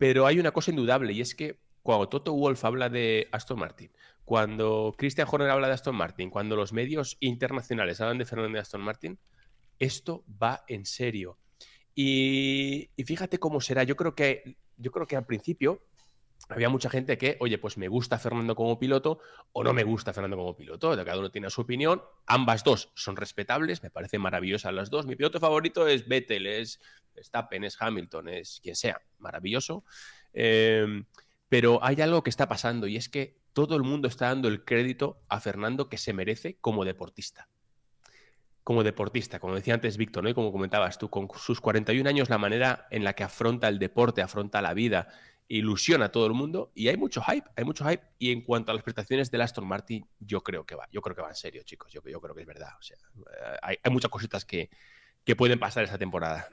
Pero hay una cosa indudable y es que cuando Toto Wolf habla de Aston Martin, cuando Christian Horner habla de Aston Martin, cuando los medios internacionales hablan de Fernando de Aston Martin, esto va en serio. Y, fíjate cómo será. Yo creo que yo creo que al principio había mucha gente que, oye, pues me gusta Fernando como piloto o no me gusta Fernando como piloto. Cada uno tiene su opinión. Ambas dos son respetables, me parecen maravillosas las dos. Mi piloto favorito es Vettel, es Verstappen, es Hamilton, es quien sea, maravilloso. Em, pero hay algo que está pasando y es que todo el mundo está dando el crédito a Fernando que se merece como deportista. Como deportista, como decía antes Víctor, ¿no? y como comentabas tú, con sus 41 años, la manera en la que afronta el deporte, afronta la vida, ilusiona a todo el mundo y hay mucho hype, hay mucho hype. Y en cuanto a las prestaciones del Aston Martin, yo creo que va, yo creo que va en serio, chicos, yo, creo que es verdad. O sea, eh, hay, muchas cositas que, que pueden pasar esta temporada.